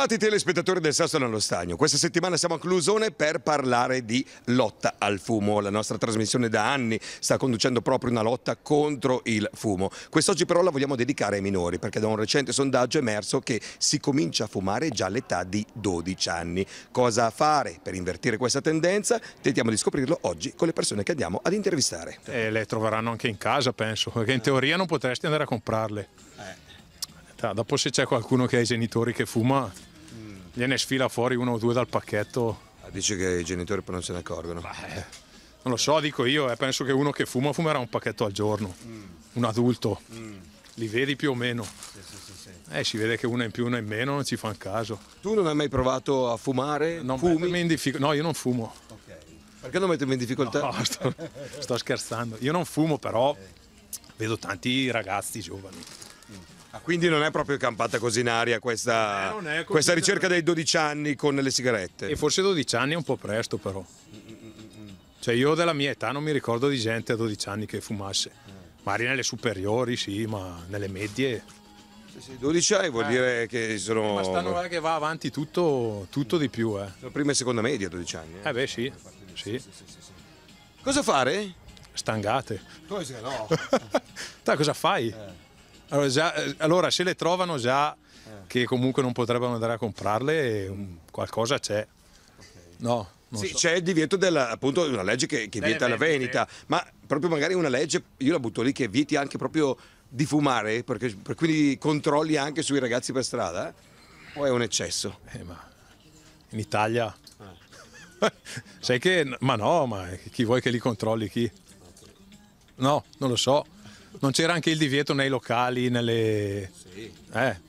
Bentrovati telespettatori del Sasso nello Stagno. Questa settimana siamo a Clusone per parlare di lotta al fumo. La nostra trasmissione da anni sta conducendo proprio una lotta contro il fumo. Quest'oggi però la vogliamo dedicare ai minori perché da un recente sondaggio è emerso che si comincia a fumare già all'età di 12 anni. Cosa fare per invertire questa tendenza? Tentiamo di scoprirlo oggi con le persone che andiamo ad intervistare. Eh, le troveranno anche in casa penso, perché in eh. teoria non potresti andare a comprarle. Eh. Dopo se c'è qualcuno che ha i genitori che fuma, gliene sfila fuori uno o due dal pacchetto. Ah, dice che i genitori poi non se ne accorgono? Beh, non lo so, dico io, eh, penso che uno che fuma fumerà un pacchetto al giorno, mm. un adulto, mm. li vedi più o meno. Sì, sì, sì, eh, si vede che uno in più, uno in meno, non ci fanno caso. Tu non hai mai provato a fumare? Non Fumi? Diffic... No, io non fumo. Okay. Perché non mettermi in difficoltà? No, sto, sto scherzando. Io non fumo, però vedo tanti ragazzi giovani quindi non è proprio campata così in aria questa, eh, questa ricerca dei 12 anni con le sigarette. E forse 12 anni è un po' presto però. Cioè io della mia età non mi ricordo di gente a 12 anni che fumasse. Magari nelle superiori sì, ma nelle medie... 12 anni vuol eh, dire che sono... Ma stanno che va avanti tutto, tutto di più. Eh. La prima e seconda media 12 anni. Eh, eh beh sì. Sì. Sì, sì, sì. Cosa fare? Stangate. Tu Cosa no? Dai, cosa fai? Eh. Allora, già, eh, allora, se le trovano già che comunque non potrebbero andare a comprarle, eh, qualcosa c'è. No, sì, so. c'è il divieto della, appunto, una legge che, che vieta la vendita, ma proprio magari una legge, io la butto lì, che vieti anche proprio di fumare, perché, per quindi controlli anche sui ragazzi per strada, o è un eccesso? Eh, in Italia... Eh. Sai che... Ma no, ma chi vuoi che li controlli chi? No, non lo so non c'era anche il divieto nei locali, nelle... Sì. Eh,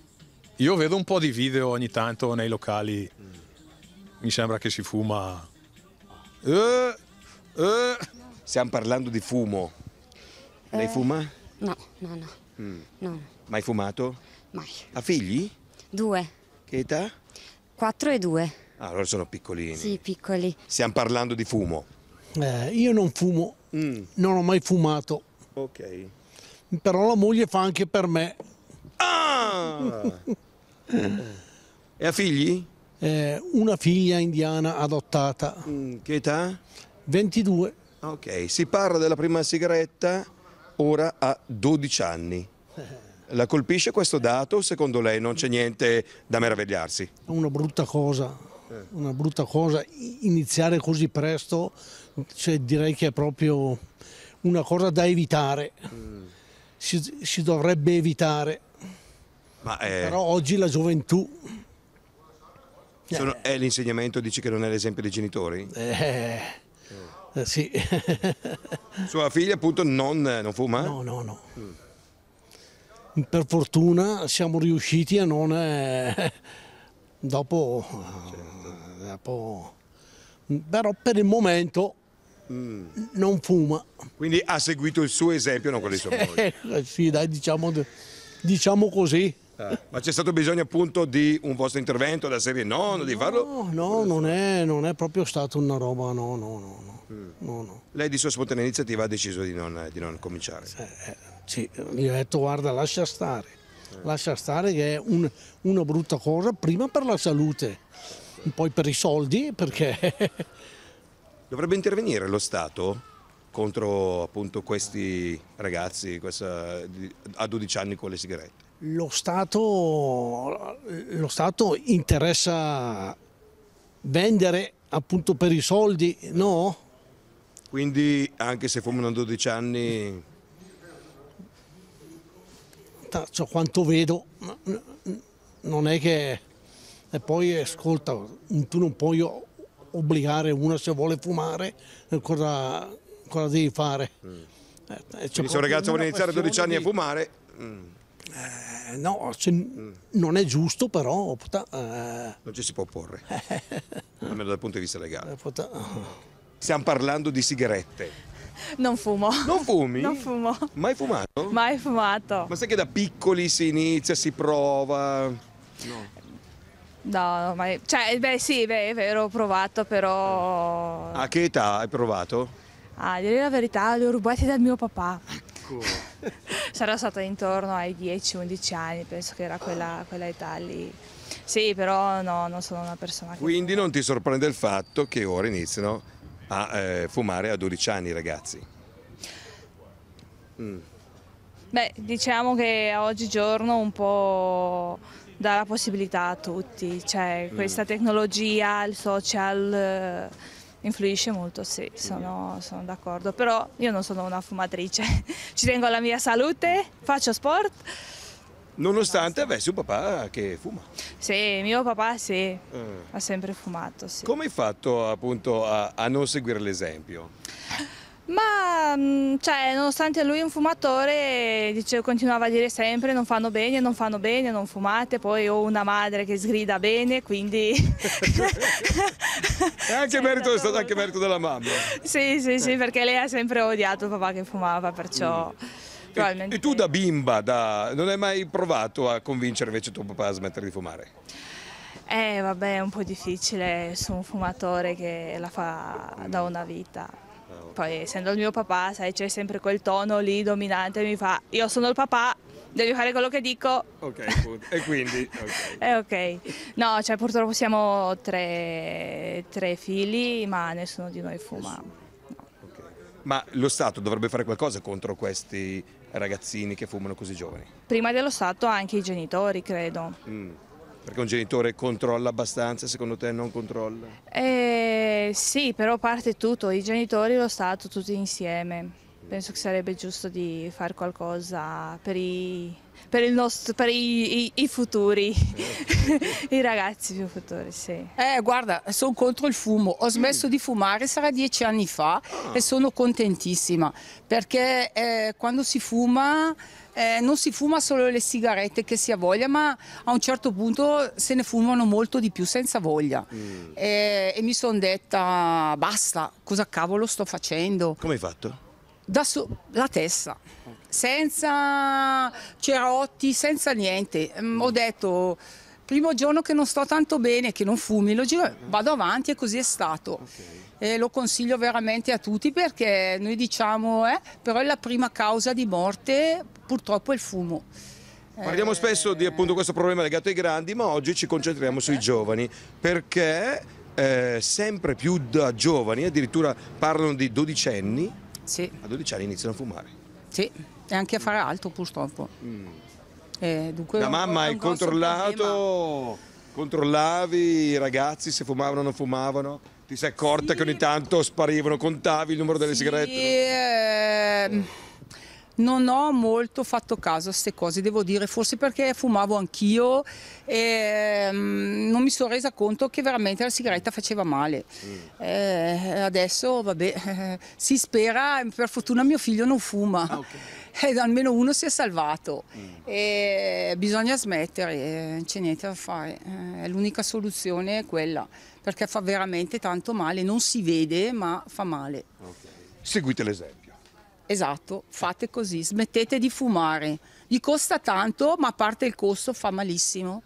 io vedo un po' di video ogni tanto nei locali, mi sembra che si fuma... Eh, eh. Stiamo parlando di fumo. Lei eh, fuma? No, no, no. Mm. no. Mai fumato? Mai. Ha figli? Due. Che età? Quattro e due. Ah, allora sono piccolini. Sì, piccoli. Stiamo parlando di fumo. Eh, io non fumo, mm. non ho mai fumato. Ok però la moglie fa anche per me. Ah! e ha figli? Eh, una figlia indiana adottata. Mm, che età? 22. Ok, si parla della prima sigaretta ora ha 12 anni. La colpisce questo dato secondo lei non c'è niente da meravigliarsi? Una brutta cosa, una brutta cosa. Iniziare così presto, cioè direi che è proprio una cosa da evitare. Mm si, si dovrebbe evitare. Ma, eh... Però oggi la gioventù sono, eh. è l'insegnamento, dici che non è l'esempio dei genitori? Eh, eh sì. Sua figlia appunto non, non, fuma? No, no, no. Mm. Per fortuna siamo riusciti a non... Eh, dopo, certo. dopo... Però per il momento non fuma. Quindi ha seguito il suo esempio, non quello dei suo eh, Sì, dai, diciamo, diciamo così. Eh, ma c'è stato bisogno appunto di un vostro intervento da serie nonno, no, di farlo? No, no, non è, non è, proprio stata una roba, no, no, no. no, mm. no, no. Lei di sua spontanea iniziativa ha deciso di non, di non cominciare? Eh, eh, sì, gli ho detto guarda lascia stare, lascia stare che è un, una brutta cosa prima per la salute, poi per i soldi perché Dovrebbe intervenire lo Stato contro appunto, questi ragazzi questa, a 12 anni con le sigarette? Lo Stato, lo Stato interessa vendere appunto per i soldi, no? Quindi anche se fumano a 12 anni... Cioè, quanto vedo, non è che... E poi ascolta, tu non puoi obbligare uno se vuole fumare cosa, cosa devi fare. Mm. Eh, eh cioè, se un ragazzo vuole iniziare a 12 anni di... a fumare... Mm. Eh, no, cioè, mm. non è giusto però... Puta, eh... Non ci si può opporre, almeno dal punto di vista legale. Eh, puta... Oh. Stiamo parlando di sigarette. Non fumo. Non fumi? Non fumo. Mai fumato? Mai fumato. Ma sai che da piccoli si inizia, si prova? No. Eh, No, ma... Cioè, eh, beh sì, beh, è vero, ho provato, però... Ah. A che età hai provato? Ah, dire la verità, li ho rubati dal mio papà. Cool. Ecco. Sarà stata intorno ai 10-11 anni, penso che era quella, quella età lì. Sì, però no, non sono una persona che... Quindi non ti sorprende il fatto che ora iniziano a eh, fumare a 12 anni i ragazzi? Mm. Beh, diciamo che a oggigiorno un po' dà la possibilità a tutti, cioè mm. questa tecnologia, il social eh, influisce molto, sì, sono, sono d'accordo, però io non sono una fumatrice, ci tengo alla mia salute, faccio sport. Nonostante avessi un papà che fuma. Sì, mio papà sì, eh. ha sempre fumato. Sì. Come hai fatto appunto a, a non seguire l'esempio? Ma mm, cioè, nonostante lui è un fumatore, dicevo, continuava a dire sempre non fanno bene, non fanno bene, non fumate, poi ho una madre che sgrida bene, quindi... è anche cioè, merito, è stato anche merito della mamma. Sì, sì, sì, eh. perché lei ha sempre odiato il papà che fumava, perciò... Mm. E, e, tu da bimba da... non hai mai provato a convincere invece tuo papà a smettere di fumare? Eh vabbè è un po' difficile su un fumatore che la fa da una vita. Poi essendo il mio papà, sai, c'è sempre quel tono lì dominante, mi fa io sono il papà, devi fare quello che dico. Ok, e quindi? Okay. Eh, ok. No, cioè purtroppo siamo tre, tre figli, ma nessuno di noi fuma. No. Okay. Ma lo Stato dovrebbe fare qualcosa contro questi ragazzini che fumano così giovani? Prima dello Stato anche i genitori, credo. Mm. Perché un genitore controlla abbastanza, secondo te non controlla? Eh, sì, però parte tutto, i genitori e lo Stato tutti insieme. Penso che sarebbe giusto di fare qualcosa per i, per nostro, per i, i, i futuri, i ragazzi più futuri, sì. Eh, guarda, sono contro il fumo. Ho smesso mm. di fumare, sarà dieci anni fa, ah. e sono contentissima, perché eh, quando si fuma eh, non si fuma solo le sigarette che si ha voglia, ma a un certo punto se ne fumano molto di più senza voglia. Mm. E, eh, e mi sono detta, basta, cosa cavolo sto facendo? Come hai fatto? da so- la testa, senza cerotti, senza niente. Mm, ho detto Primo giorno che non sto tanto bene, che non fumino, vado avanti e così è stato. Okay. lo consiglio veramente a tutti perché noi diciamo, eh, però è la prima causa di morte purtroppo è il fumo. Parliamo eh, spesso di appunto, questo problema legato ai grandi, ma oggi ci concentriamo sui giovani perché eh, sempre più da giovani, addirittura parlano di dodicenni, sì. a 12 anni iniziano a fumare. Sì, e anche a fare altro purtroppo. Mm. Eh, dunque, la mamma hai controllato, controllavi i ragazzi se fumavano o non fumavano? Ti sei accorta sì. che ogni tanto sparivano, contavi il numero delle sì, sigarette? Ehm... Non ho molto fatto caso a queste cose, devo dire, forse perché fumavo anch'io e ehm, non mi sono resa conto che veramente la sigaretta faceva male. Mm. Eh, adesso, vabbè, si spera, per fortuna mio figlio non fuma. Ah, okay ed eh, almeno uno si è salvato. Mm. E bisogna smettere, non c'è niente da fare. Eh, l'unica soluzione è quella, perché fa veramente tanto male, non si vede ma fa male. Okay. Seguite l'esempio. Esatto, fate così, smettete di fumare. Gli costa tanto, ma a parte il costo fa malissimo.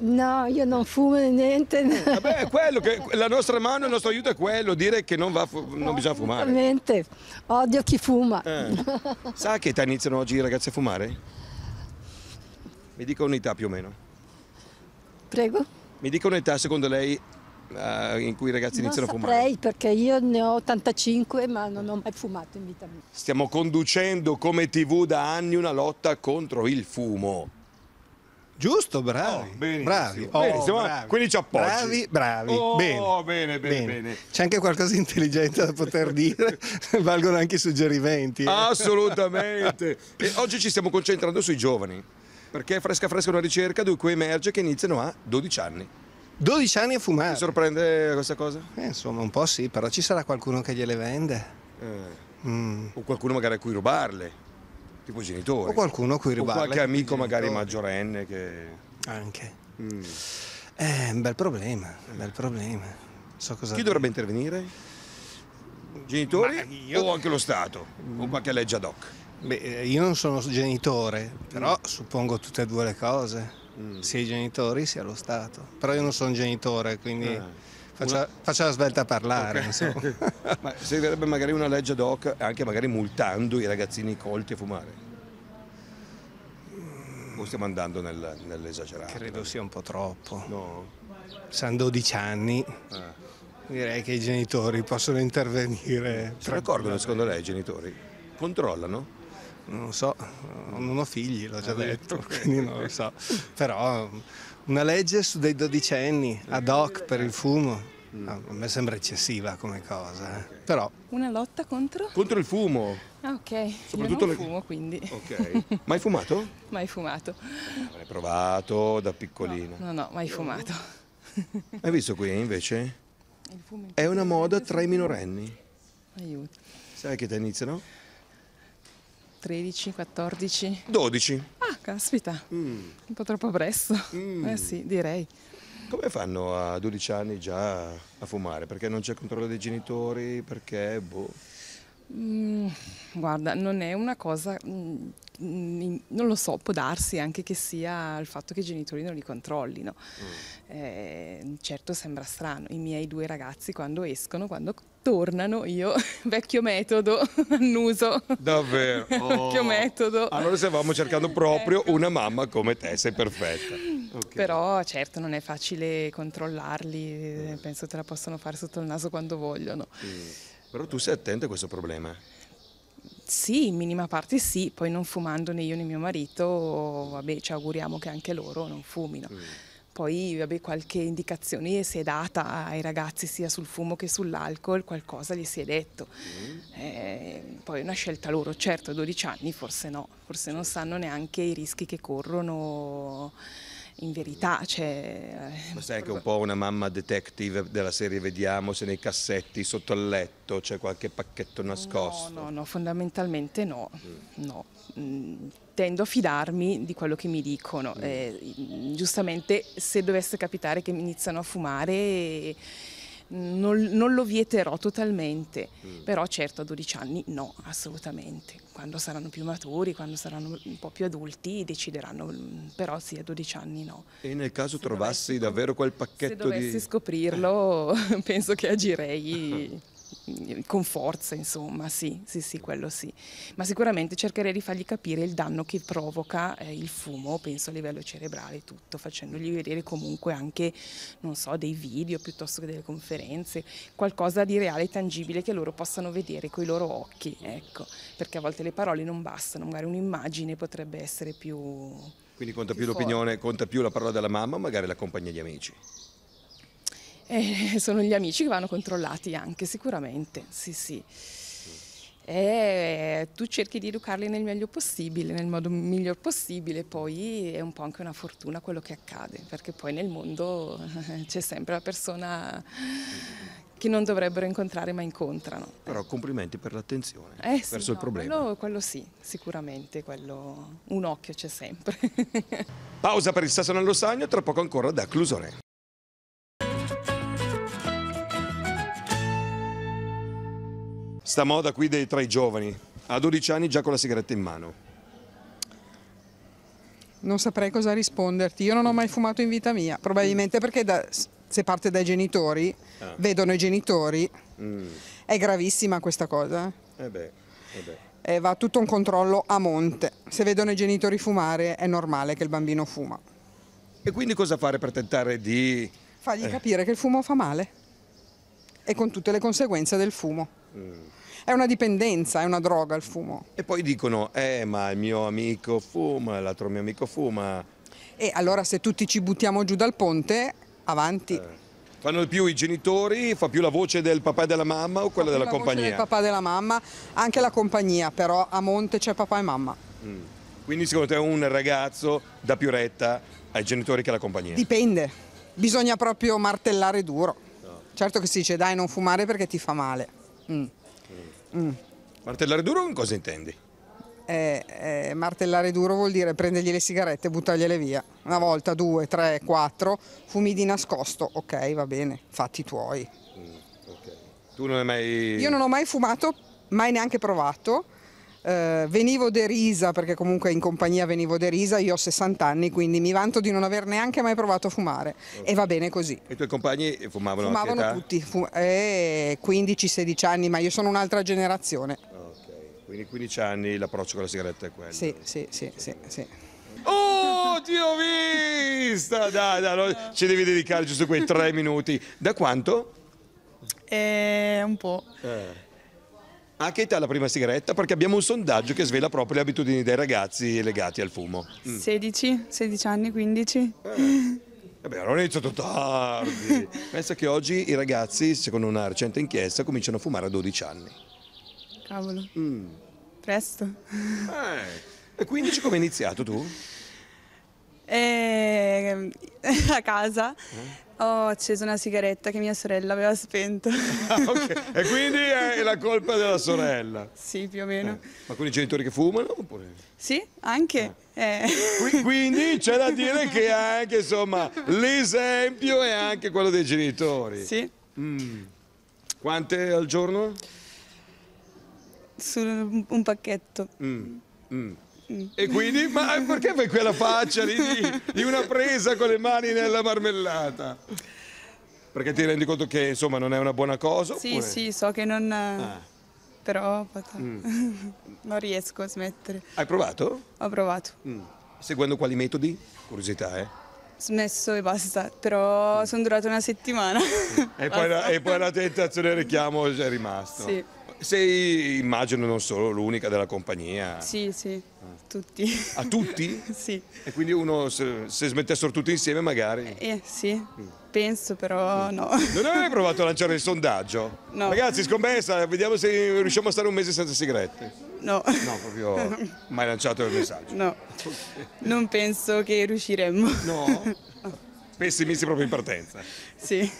No, io non fumo niente. Eh, vabbè, è quello che la nostra mano, il nostro aiuto è quello, dire che non, va, non bisogna fumare. Ovviamente, odio chi fuma. Eh. Sa che età iniziano oggi i ragazzi a fumare? Mi dica un'età più o meno. Prego. Mi dica un'età secondo lei uh, in cui i ragazzi non iniziano a fumare? Non perché io ne ho 85 ma non ho mai fumato in vita mia. Stiamo conducendo come tv da anni una lotta contro il fumo Giusto, bravi. Oh, bravi. Oh, bene, siamo, bravi. Quindi ci appoggi. Bravi, bravi. Oh, bene. Bene, bene, bene. bene. C'è anche qualcosa di intelligente da poter dire. Valgono anche i suggerimenti. Eh. Assolutamente. e oggi ci stiamo concentrando sui giovani. Perché è fresca fresca una ricerca di cui emerge che iniziano a 12 anni. 12 anni a fumare. Ti sorprende questa cosa? Eh, insomma, un po' sì, però ci sarà qualcuno che gliele vende. Eh. Mm. O qualcuno magari a cui rubarle tipo genitori. O qualcuno a cui riguarda. O qualche amico magari maggiorenne che... Anche. Mm. È eh, un bel problema, un bel problema. So cosa Chi dovrebbe intervenire? Genitori io... o anche lo Stato? Mm. O qualche legge ad hoc? Beh, eh, io non sono genitore, però mm. suppongo tutte e due le cose, mm. sia i genitori sia lo Stato. Però io non sono genitore, quindi... Ah Faccia, una... faccia la svelta a parlare. Okay. Ma servirebbe magari una legge ad hoc, anche magari multando i ragazzini colti a fumare. O stiamo andando nel, nell'esagerato? Credo sia un po' troppo. No. Sono 12 anni. Eh. Direi che i genitori possono intervenire. Sono raccordano secondo lei i genitori? Controllano? non lo so, eh, non ho figli, l'ho già ah, detto, detto, quindi non lo so. Però mm, una legge su dei dodicenni ad hoc per il fumo. Mm. A me sembra eccessiva come cosa, eh. però... Una lotta contro? Contro il fumo. Ah, ok. Soprattutto Io non le... fumo, quindi. Ok. Mai fumato? mai fumato. L'hai provato da piccolina? No, no, no mai fumato. Hai visto qui, invece? È una moda tra i minorenni. Aiuto. Sai che te iniziano? 13, 14. 12. Ah, caspita. Mm. Un po' troppo presto. Mm. Eh sì, direi. Come fanno a 12 anni già a fumare? Perché non c'è controllo dei genitori? Perché boh. Mm, guarda, non è una cosa, mm, non lo so, può darsi anche che sia il fatto che i genitori non li controllino. Mm. Eh, certo sembra strano, i miei due ragazzi quando escono, quando tornano io, vecchio metodo, annuso. Davvero? Oh. vecchio metodo. Ah, allora stavamo cercando proprio ecco. una mamma come te, sei perfetta. Okay. Però certo non è facile controllarli, mm. penso te la possono fare sotto il naso quando vogliono. Mm. Però tu sei attenta a questo problema? Sì, in minima parte sì, poi non fumando né io né mio marito, vabbè ci auguriamo che anche loro non fumino. Mm poi vabbè, qualche indicazione si è data ai ragazzi sia sul fumo che sull'alcol, qualcosa gli si è detto. Mm. Eh, poi è una scelta loro, certo a 12 anni forse no, forse non sanno neanche i rischi che corrono in verità. Cioè, eh, Ma sai che un po' una mamma detective della serie vediamo se nei cassetti sotto il letto c'è qualche pacchetto nascosto? No, no, no fondamentalmente no. Mm. no. Mm tendo a fidarmi di quello che mi dicono. Mm. Eh, giustamente se dovesse capitare che mi iniziano a fumare non, non lo vieterò totalmente, mm. però certo a 12 anni no, assolutamente. Quando saranno più maturi, quando saranno un po' più adulti decideranno, mm, però sì a 12 anni no. E nel caso se trovassi dovessi, davvero quel pacchetto di... Se dovessi di... scoprirlo penso che agirei... Mm, con forza, insomma, sì, sì, sì, quello sì. Ma sicuramente cercherei di fargli capire il danno che provoca eh, il fumo, penso a livello cerebrale tutto, facendogli vedere comunque anche, non so, dei video piuttosto che delle conferenze, qualcosa di reale e tangibile che loro possano vedere coi loro occhi, ecco, perché a volte le parole non bastano, magari un'immagine potrebbe essere più... Quindi conta più, più l'opinione, conta più la parola della mamma, o magari la compagnia di amici. E eh, sono gli amici che vanno controllati anche, sicuramente, sì sì. E eh, tu cerchi di educarli nel meglio possibile, nel modo miglior possibile, poi è un po' anche una fortuna quello che accade, perché poi nel mondo eh, c'è sempre la persona che non dovrebbero incontrare ma incontrano. Però complimenti per l'attenzione eh, verso sì, il no, problema. Quello, quello, sì, sicuramente, quello, un occhio c'è sempre. Pausa per il Sassonello Sagno, tra poco ancora da Clusore. sta moda qui dei, tra i giovani, a 12 anni già con la sigaretta in mano? Non saprei cosa risponderti, io non ho mai fumato in vita mia, probabilmente perché da, se parte dai genitori, ah. vedono i genitori, mm. è gravissima questa cosa. Eh, eh beh, eh beh. Eh, va tutto un controllo a monte, se vedono i genitori fumare è normale che il bambino fuma. E quindi cosa fare per tentare di... Fargli eh. capire che il fumo fa male e con tutte le conseguenze del fumo. Mm è una dipendenza, è una droga il fumo. E poi dicono, eh ma il mio amico fuma, l'altro mio amico fuma. E allora se tutti ci buttiamo giù dal ponte, avanti. Eh. Fanno di più i genitori, fa più la voce del papà e della mamma o quella della la compagnia? Voce del papà e della mamma, anche la compagnia, però a monte c'è papà e mamma. Mm. Quindi secondo te un ragazzo dà più retta ai genitori che alla compagnia? Dipende, bisogna proprio martellare duro. No. Certo che si dice dai non fumare perché ti fa male. Mm. Mm. Martellare duro con cosa intendi? Eh, eh, martellare duro vuol dire prendergli le sigarette e buttargliele via. Una volta, due, tre, quattro, fumi di nascosto. Ok, va bene, fatti tuoi. Mm, okay. Tu non hai mai... Io non ho mai fumato, mai neanche provato eh, venivo derisa perché comunque in compagnia venivo derisa, io ho 60 anni quindi mi vanto di non aver neanche mai provato a fumare e va bene così. E i tuoi compagni fumavano? Fumavano tutti, fu eh, 15-16 anni ma io sono un'altra generazione. Ok, quindi 15 anni l'approccio con la sigaretta è quello? Sì, sì, sì, sì. sì. Oh, ti ho vista! Dai, dai, no, ci devi dedicare giusto quei tre minuti. Da quanto? Eh, un po'. Eh anche età la prima sigaretta perché abbiamo un sondaggio che svela proprio le abitudini dei ragazzi legati al fumo. Mm. 16, 16 anni, 15. Eh. Vabbè, allora è iniziato tardi. Pensa che oggi i ragazzi, secondo una recente inchiesta, cominciano a fumare a 12 anni. Cavolo. Mm. Presto. Eh. E 15 come hai iniziato tu? Eh, a casa. Eh? Ho acceso una sigaretta che mia sorella aveva spento. Ah, okay. E quindi è la colpa della sorella? Sì, più o meno. Eh. Ma con i genitori che fumano? Oppure... Sì, anche. Eh. Eh. Quindi c'è da dire che anche insomma l'esempio è anche quello dei genitori. Sì. Mm. Quante al giorno? Su un pacchetto. Mm. Mm. E quindi, ma perché fai quella faccia di, di una presa con le mani nella marmellata? Perché ti rendi conto che insomma non è una buona cosa? Sì, oppure... sì, so che non... Ah. Però mm. non riesco a smettere. Hai provato? Ho provato. Mm. Seguendo quali metodi? Curiosità, eh? Smesso e basta, però mm. sono durata una settimana. E poi, la, e poi, la, tentazione del richiamo è rimasto. Sì. Sei, immagino, non solo l'unica della compagnia. Sì, sì. Ah tutti. A tutti? sì. E quindi uno, se, se, smettessero tutti insieme magari? Eh sì, mm. penso però mm. no. Non avevi provato a lanciare il sondaggio? No. Ragazzi, scommessa, vediamo se riusciamo a stare un mese senza sigarette. No. No, proprio mai lanciato il messaggio. No, non penso che riusciremmo. No? Pessimisti proprio in partenza. Sì.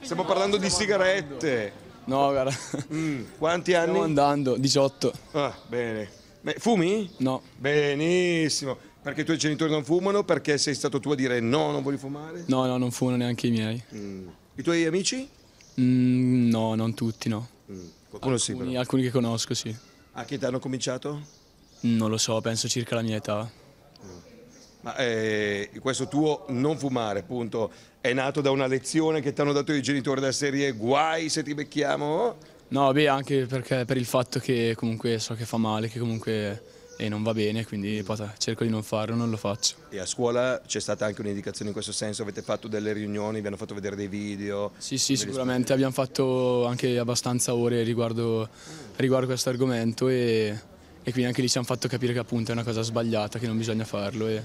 Stiamo parlando di sigarette. No, guarda. Mm. Quanti anni? Stiamo andando, 18. Ah, bene. Beh, fumi? No. Benissimo. Perché i tuoi genitori non fumano? Perché sei stato tu a dire no, non voglio fumare? No, no, non fumano neanche i miei. Mm. I tuoi amici? Mm, no, non tutti, no. Mm. Qualcuno alcuni, sì, però. Alcuni che conosco, sì. A che età hanno cominciato? Non lo so, penso circa la mia età. Mm. Ma eh, questo tuo non fumare, appunto, è nato da una lezione che ti hanno dato i genitori da serie guai se ti becchiamo? No, beh, anche perché per il fatto che comunque so che fa male, che comunque eh, non va bene, quindi pata, cerco di non farlo, non lo faccio. E a scuola c'è stata anche un'indicazione in questo senso? Avete fatto delle riunioni, vi hanno fatto vedere dei video? Sì, sì, sicuramente abbiamo fatto anche abbastanza ore riguardo, riguardo questo argomento e, e, quindi anche lì ci hanno fatto capire che appunto è una cosa sbagliata, che non bisogna farlo. E...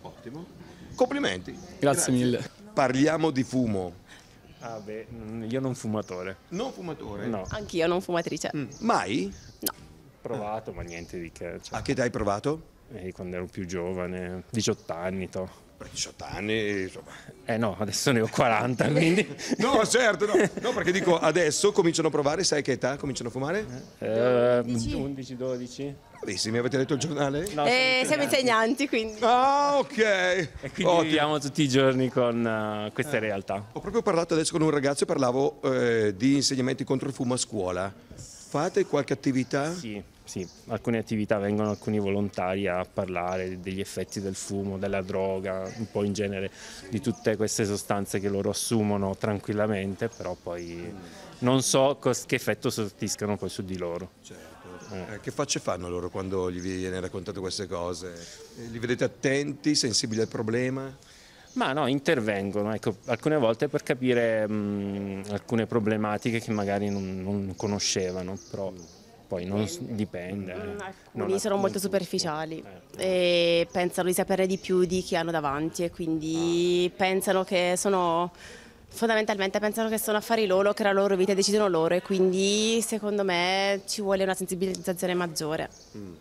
Ottimo. Complimenti. Grazie, Grazie. mille. Parliamo di fumo. Ah beh, mm, io non fumatore. Non fumatore? No. Anch'io non fumatrice. Mm. Mai? No. Provato, ma niente di che. Cioè. A che età hai provato? Eh, quando ero più giovane, 18 anni, to. 18 anni, insomma. Eh no, adesso ne ho 40, quindi... no, certo, no. no. perché dico adesso cominciano a provare, sai che età cominciano a fumare? Eh, 11-12. Bravissimi, avete letto il giornale? No, eh, siamo insegnanti, quindi. Ah, ok. E quindi oh, viviamo tutti i giorni con uh, queste eh. realtà. Ho proprio parlato adesso con un ragazzo e parlavo eh, di insegnamenti contro il fumo a scuola. Fate qualche attività? Sì sì, alcune attività vengono alcuni volontari a parlare degli effetti del fumo, della droga, un po' in genere di tutte queste sostanze che loro assumono tranquillamente, però poi non so che effetto sortiscano poi su di loro. Certo. Eh. eh che facce fanno loro quando gli viene raccontato queste cose? Eh, li vedete attenti, sensibili al problema? Ma no, intervengono, ecco, alcune volte per capire mh, mm, alcune problematiche che magari non, non conoscevano, però poi non dipende. Eh. Mm, alcuni sono molto superficiali eh, certo. e pensano di sapere di più di chi hanno davanti e quindi ah. pensano che sono fondamentalmente pensano che sono affari loro, che la loro vita decidono loro e quindi secondo me ci vuole una sensibilizzazione maggiore. Mm.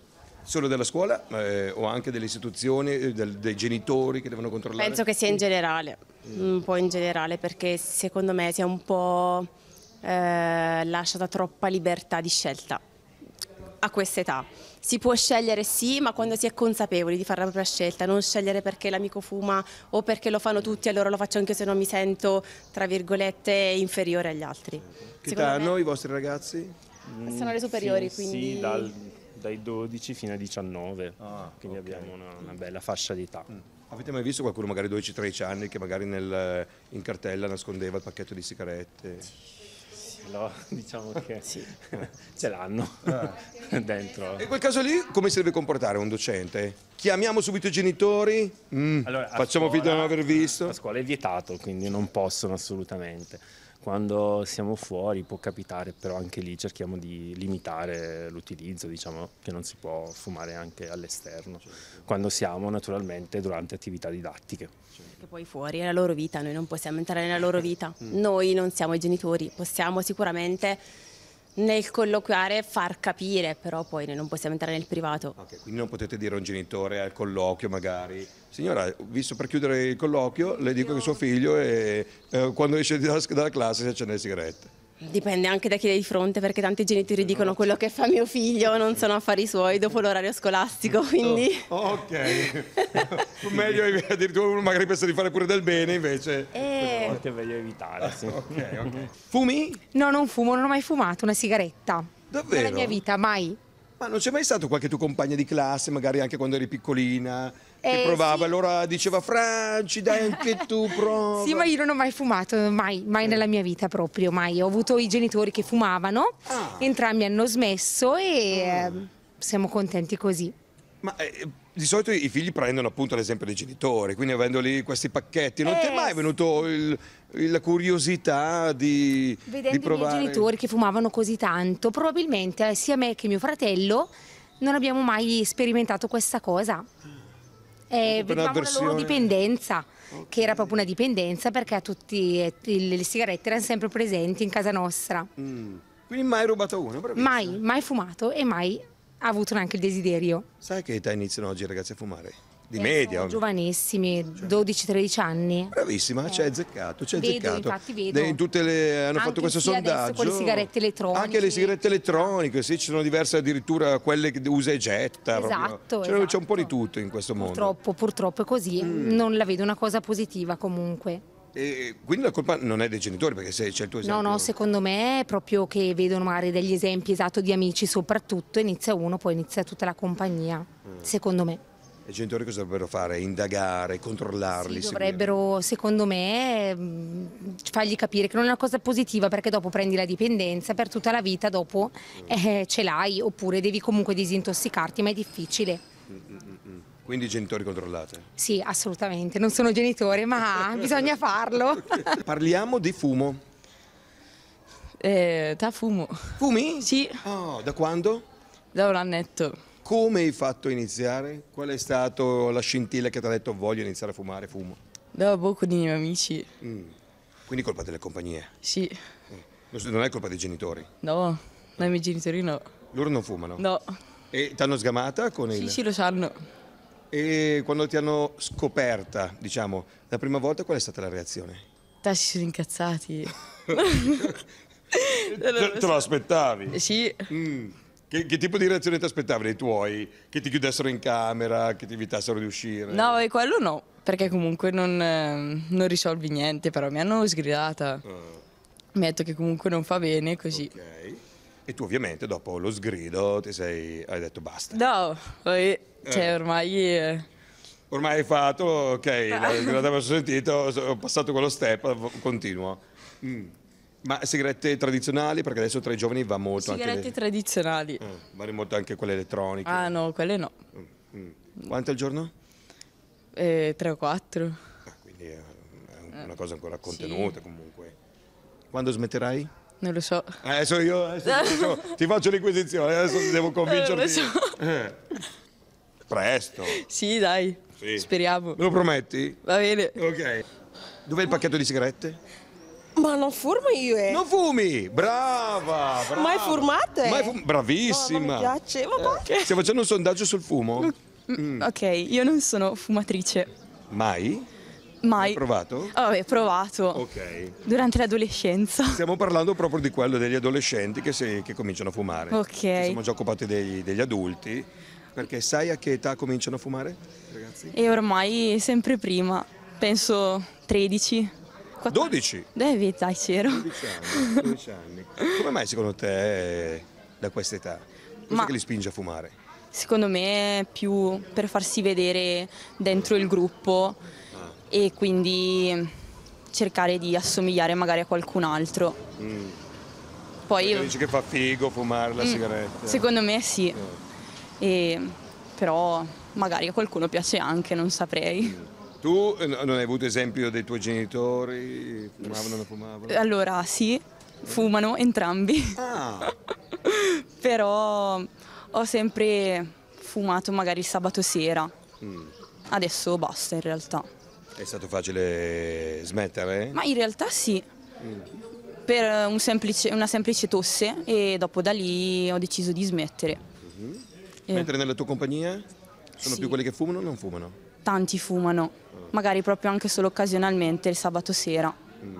Solo della scuola eh, o anche delle istituzioni, eh, del, dei genitori che devono controllare? Penso che sia in mm. generale, mm. un po' in generale perché secondo me si è un po' eh, lasciata troppa libertà di scelta a questa età. Si può scegliere sì, ma quando si è consapevoli di fare la propria scelta, non scegliere perché l'amico fuma o perché lo fanno tutti, allora lo faccio anche se non mi sento, tra virgolette, inferiore agli altri. Che età hanno i vostri ragazzi? Mm, Sono le superiori, sì, quindi... Sì, dal, dai 12 fino ai 19, ah, quindi okay. abbiamo una, una, bella fascia d'età. Mm. Avete mai visto qualcuno magari 12-13 anni che magari nel, in cartella nascondeva il pacchetto di sigarette? Sì lo, diciamo che sì. ce l'hanno ah. dentro. E in quel caso lì come si deve comportare un docente? Chiamiamo subito i genitori? Mm. Allora, facciamo scuola, finta di non aver visto? A scuola è vietato, quindi non possono assolutamente. Quando siamo fuori può capitare, però anche lì cerchiamo di limitare l'utilizzo, diciamo che non si può fumare anche all'esterno, certo. quando siamo naturalmente durante attività didattiche. Certo. Perché poi fuori è la loro vita, noi non possiamo entrare nella loro eh. vita, mm. noi non siamo i genitori, possiamo sicuramente nel colloquiare far capire, però poi non possiamo entrare nel privato. Okay, quindi non potete dire a un genitore al colloquio magari, signora, visto per chiudere il colloquio, le dico Io... che suo figlio è, eh, quando esce dalla, classe si accende le sigarette. Dipende anche da chi è di fronte, perché tanti genitori dicono esatto. quello che fa mio figlio non sono affari suoi dopo l'orario scolastico, quindi... Oh, ok, meglio addirittura uno magari pensa di fare pure del bene invece... E... Eh. Volte è meglio evitare, sì. Ah, okay, okay. Fumi? No, non fumo, non ho mai fumato una sigaretta. Davvero? Nella mia vita, mai. Ma non c'è mai stato qualche tuo compagna di classe, magari anche quando eri piccolina, eh, che provava, sì. allora diceva Franci, dai anche tu prova. sì, ma io non ho mai fumato, mai, mai eh. nella mia vita proprio, mai. Ho avuto i genitori che fumavano, ah. entrambi hanno smesso e mm. eh, siamo contenti così. Ma eh, di solito i figli prendono appunto l'esempio dei genitori, quindi avendo lì questi pacchetti, non ti è eh, mai venuto il, la curiosità di, Vedendo di provare. i miei genitori che fumavano così tanto, probabilmente eh, sia me che mio fratello non abbiamo mai sperimentato questa cosa. Eh, vedevamo la loro dipendenza, okay. che era proprio una dipendenza perché tutti, eh, le sigarette erano sempre presenti in casa nostra. Mm. Quindi mai rubato uno? Mai, mai fumato e mai ha avuto anche il desiderio. Sai che età iniziano oggi i ragazzi a fumare? Di eh, media. giovanissimi, 12-13 anni. Bravissima, eh. ci hai azzeccato, ci hai vedo, Infatti vedo. In tutte le, hanno anche fatto questo sondaggio. Con le sigarette elettroniche. Anche le sigarette elettroniche, sì, ci sono diverse addirittura quelle che usa e getta. Esatto. C'è esatto. un po' di esatto. tutto in questo mondo. Purtroppo, purtroppo è così. Mm. Non la vedo una cosa positiva comunque. E quindi la colpa non è dei genitori, perché se c'è cioè, il tuo esempio... No, no, secondo me è proprio che vedono magari degli esempi esatto di amici soprattutto, inizia uno, poi inizia tutta la compagnia, mm. secondo me. E i genitori cosa dovrebbero fare? Indagare, controllarli? Sì, dovrebbero, seguire. secondo me, mm, fargli capire che non è una cosa positiva perché dopo prendi la dipendenza per tutta la vita, dopo mm. eh, ce l'hai oppure devi comunque disintossicarti, ma è difficile. Mm, mm, mm. Quindi genitori controllate? Sì, assolutamente, non sono genitore, ma bisogna farlo. Parliamo di fumo. Eh, da fumo. Fumi? Sì. Oh, da quando? Da un annetto. Come hai fatto a iniziare? Qual è stata la scintilla che ti ha detto voglio iniziare a fumare fumo? Da poco di miei amici. Mm. Quindi colpa delle compagnie? Sì. Non è colpa dei genitori? No, dai miei genitori no. Loro non fumano? No. E ti hanno sgamata con sì, il... Sì, sì, lo sanno. E quando ti hanno scoperta, diciamo, la prima volta qual è stata la reazione? Te si sono incazzati. te, te lo aspettavi? Sì. Mm. Che, che, tipo di reazione ti aspettavi dei tuoi? Che ti chiudessero in camera, che ti evitassero di uscire? No, e quello no, perché comunque non, ehm, non risolvi niente, però mi hanno sgridata. Uh. Ah. Mi ha detto che comunque non fa bene così. Ok. E tu ovviamente dopo lo sgrido ti sei, hai detto basta. No, poi, cioè eh. ormai... Eh. Ormai hai fatto, ok, non avevo sentito, ho passato quello step, continuo. Mm. Ma sigarette tradizionali? Perché adesso tra i giovani va molto sigarette anche... Sigarette tradizionali. Eh, vanno molto anche quelle elettroniche. Ah no, quelle no. Mm, mm. Quante al giorno? Eh, tre o quattro. Ah, quindi è eh, una cosa ancora contenuta sì. comunque. Quando smetterai? Non lo so. Adesso eh, io adesso eh, ti, faccio, l'inquisizione, adesso ti devo eh, convincerti. Non lo so. Presto. Sì, dai. Sì. Speriamo. Lo prometti? Va bene. Ok. Dov'è il pacchetto di sigarette? Ma non fumo io, eh. Non fumi! Brava, brava. Mai fumate? Mai fum- Bravissima. No, mi piace, ma perché? Stiamo facendo un sondaggio sul fumo? Mm, mm, mm. Ok, io non sono fumatrice. Mai? Mai. Hai provato? Oh, beh, provato. Ok. Durante l'adolescenza. Stiamo parlando proprio di quello degli adolescenti che, si, che cominciano a fumare. Ok. Ci siamo già occupati degli, degli adulti. Perché sai a che età cominciano a fumare, ragazzi? E ormai sempre prima, penso 13. 14. 12? Beh, dai, c'ero. 12 anni, 12 anni. Come mai secondo te da questa età? Cosa che li spinge a fumare? Secondo me è più per farsi vedere dentro il gruppo e quindi cercare di assomigliare magari a qualcun altro. Mm. Poi io... dici che fa figo fumare la mm, sigaretta? Secondo me sì, yeah. e, però magari a qualcuno piace anche, non saprei. Mm. Tu eh, non hai avuto esempio dei tuoi genitori? Fumavano o non fumavano? Allora sì, eh. fumano entrambi. Ah. Però ho sempre fumato magari sabato sera. Mm. Adesso basta in realtà. È stato facile smettere? Ma in realtà sì, per un semplice, una semplice tosse e dopo da lì ho deciso di smettere. Uh mhm. -huh. eh. Mentre nella tua compagnia sono sì. più quelli che fumano o non fumano? Tanti fumano, oh. magari proprio anche solo occasionalmente il sabato sera. Mm.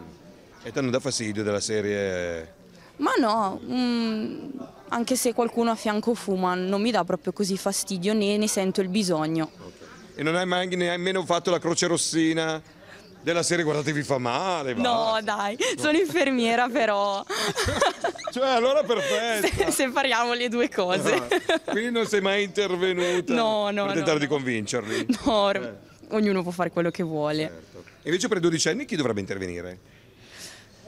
E te non dà fastidio della serie? Ma no, mm, anche se qualcuno a fianco fuma non mi dà proprio così fastidio né ne sento il bisogno. Okay e non hai mai nemmeno fatto la croce rossina della serie guardatevi fa male. No, dai, sono infermiera però. cioè, allora perfetto. separiamo le due cose. Ah, quindi non sei mai intervenuta no, no, per tentare no, di convincerli. No, eh. ognuno può fare quello che vuole. Certo. Invece per i dodicenni chi dovrebbe intervenire?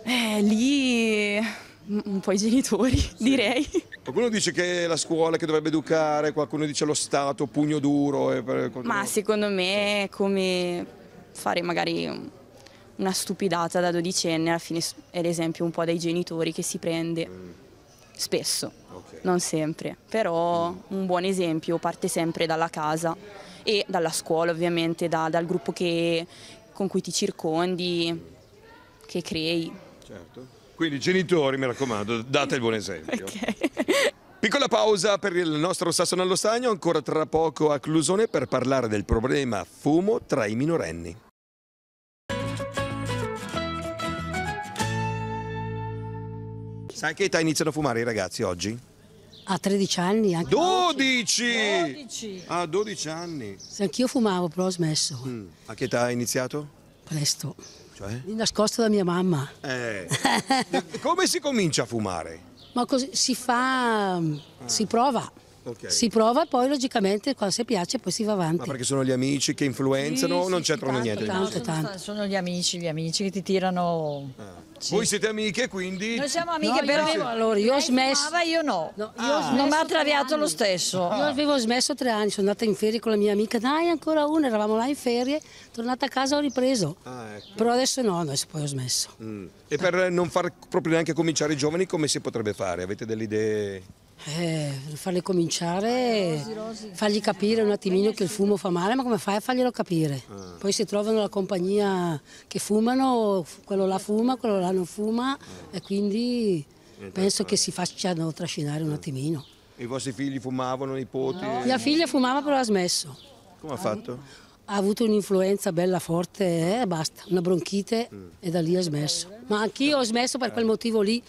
Eh, lì un po' i genitori, sì. direi. Qualcuno dice che è la scuola che dovrebbe educare, qualcuno dice lo Stato, pugno duro. Eh, per... Ma secondo me è come fare magari una stupidata da dodicenne, alla fine è l'esempio un po' dei genitori che si prende. Mm. Spesso, okay. non sempre, però mm. un buon esempio parte sempre dalla casa e dalla scuola ovviamente, da, dal gruppo che, con cui ti circondi, mm. che crei. Certo. Quindi genitori, mi raccomando, date il buon esempio. Ok. Piccola pausa per il nostro Sassone allo Stagno, ancora tra poco a Clusone per parlare del problema fumo tra i minorenni. Sai che età iniziano a fumare i ragazzi oggi? A 13 anni anche. 12! 12. A 12 anni. Se anch'io fumavo, però ho smesso. Mm. A che età hai iniziato? Presto. Cioè? Di nascosto da mia mamma. Eh. Come si comincia a fumare? Ma così si fa, ah. si prova. Okay. Si prova e poi logicamente qua se piace poi si va avanti. Ma perché sono gli amici che influenzano, sì, non sì, c'entrano niente. Tanto, tanto, tanto. Sono gli amici, gli amici che ti tirano... Ah. Sì. Voi siete amiche quindi? Noi siamo amiche no, però... Io, allora, io ho smesso... Fumava, io no. no io ah. Non mi ha traviato lo stesso. Ah. Io avevo smesso tre anni, sono andata in ferie con la mia amica, dai ancora una, eravamo là in ferie, tornata a casa ho ripreso. Ah, ecco. Però adesso no, adesso poi ho smesso. Mm. E per non far proprio neanche cominciare i giovani come si potrebbe fare? Avete delle idee? Eh, farli cominciare, fargli capire un attimino che il fumo fa male, ma come fai a farglielo capire? Ah. Poi si trovano la compagnia che fumano, quello là fuma, quello là non fuma ah. e quindi eh, penso che si facciano trascinare un eh. attimino. I vostri figli fumavano, i nipoti? No. Mia figlia fumava però ha smesso. Come ha fatto? Ha avuto un'influenza bella forte eh, e eh, basta, una bronchite mm. e da lì ha smesso. Ma anch'io ho smesso per quel motivo lì,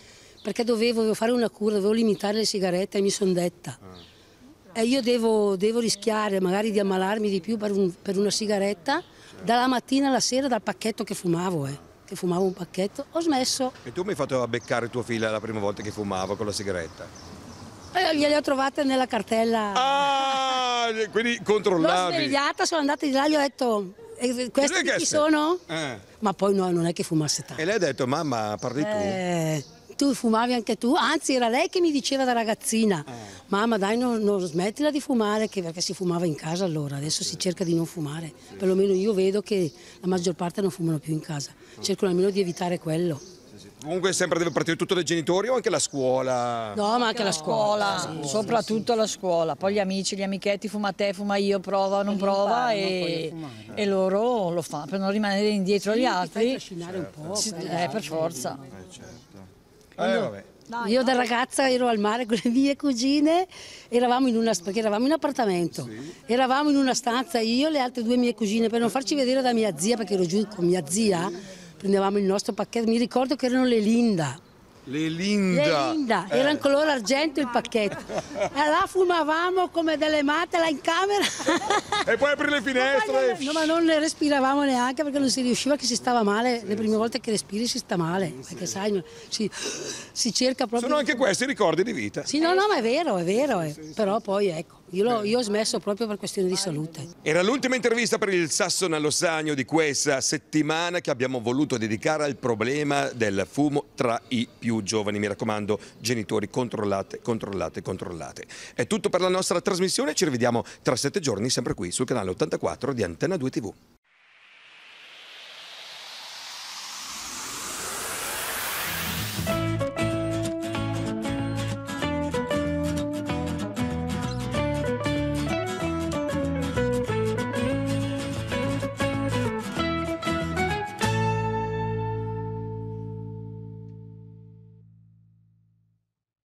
perché dovevo fare una cura, dovevo limitare le sigarette e mi sono detta. Ah. E io devo, devo, rischiare magari di ammalarmi di più per, un, per, una sigaretta dalla mattina alla sera dal pacchetto che fumavo. Eh che fumavo un pacchetto, ho smesso. E tu mi hai fatto beccare tuo figlio la prima volta che fumavo con la sigaretta? Eh, gliele ho trovate nella cartella. Ah, quindi controllavi. L'ho svegliata, sono andata di là gli ho detto, e questi chi sono? Eh. Ma poi no, non è che fumasse tanto. E lei ha detto, mamma, parli eh. tu tu fumavi anche tu, anzi era lei che mi diceva da ragazzina, eh. mamma dai non, non, smettila di fumare che, perché si fumava in casa allora, adesso sì. si cerca di non fumare, sì. perlomeno io vedo che la maggior parte non fumano più in casa, ah. cercano almeno di evitare quello. Comunque sempre deve partire tutto dai genitori o anche la scuola? No, ma anche no. la scuola, scuola soprattutto la scuola, poi gli amici, gli amichetti, fuma te, fuma io, prova, non, non prova e, e, loro lo fanno per non rimanere indietro agli altri. Per fai trascinare un po'. Eh, per forza. Eh, certo. Eh, vabbè. Dai, Io da ragazza ero al mare con le mie cugine, eravamo in una, perché eravamo in appartamento, sì. eravamo in una stanza io e le altre due mie cugine per non farci vedere da mia zia perché ero giù con mia zia, prendevamo il nostro pacchetto, mi ricordo che erano le Linda, le Linda. Le Linda, eh. era in colore argento il pacchetto. E eh, là fumavamo come delle matte là in camera. E poi apri le finestre. No, ma non le respiravamo neanche perché non si riusciva che si stava male. Sì, le prime sì. volte che respiri si sta male, sì, perché sai, si, si, cerca proprio... Sono anche questi ricordi di vita. Sì, no, no, ma è vero, è vero. Eh. Però poi ecco. Io, lo, io, ho smesso proprio per questioni di salute. Era l'ultima intervista per il Sassona Sagno di questa settimana che abbiamo voluto dedicare al problema del fumo tra i più giovani. Mi raccomando, genitori, controllate, controllate, controllate. È tutto per la nostra trasmissione, ci rivediamo tra sette giorni sempre qui sul canale 84 di Antenna 2 TV.